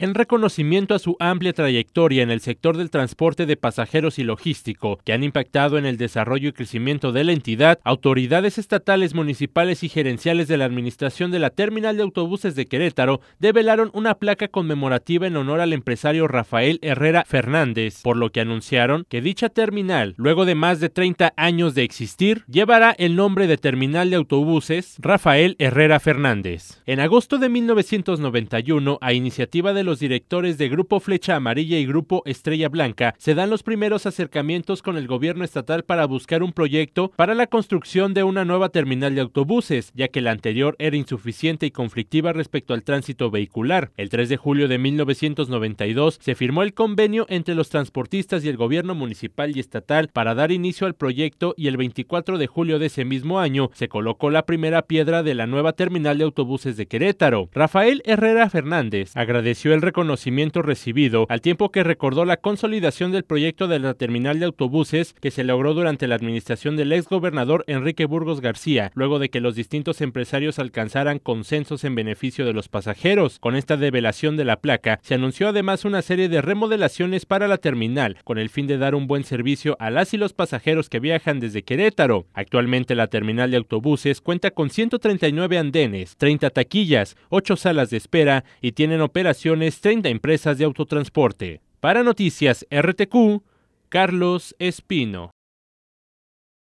en reconocimiento a su amplia trayectoria en el sector del transporte de pasajeros y logístico, que han impactado en el desarrollo y crecimiento de la entidad, autoridades estatales, municipales y gerenciales de la administración de la terminal de autobuses de Querétaro develaron una placa conmemorativa en honor al empresario Rafael Herrera Fernández, por lo que anunciaron que dicha terminal, luego de más de 30 años de existir, llevará el nombre de Terminal de Autobuses Rafael Herrera Fernández. En agosto de 1991, a iniciativa de los directores de Grupo Flecha Amarilla y Grupo Estrella Blanca se dan los primeros acercamientos con el gobierno estatal para buscar un proyecto para la construcción de una nueva terminal de autobuses, ya que la anterior era insuficiente y conflictiva respecto al tránsito vehicular. El 3 de julio de 1992 se firmó el convenio entre los transportistas y el gobierno municipal y estatal para dar inicio al proyecto y el 24 de julio de ese mismo año se colocó la primera piedra de la nueva terminal de autobuses de Querétaro. Rafael Herrera Fernández agradeció el reconocimiento recibido, al tiempo que recordó la consolidación del proyecto de la terminal de autobuses que se logró durante la administración del exgobernador Enrique Burgos García, luego de que los distintos empresarios alcanzaran consensos en beneficio de los pasajeros. Con esta develación de la placa, se anunció además una serie de remodelaciones para la terminal, con el fin de dar un buen servicio a las y los pasajeros que viajan desde Querétaro. Actualmente la terminal de autobuses cuenta con 139 andenes, 30 taquillas, 8 salas de espera y tienen operaciones 30 empresas de autotransporte. Para Noticias RTQ, Carlos Espino.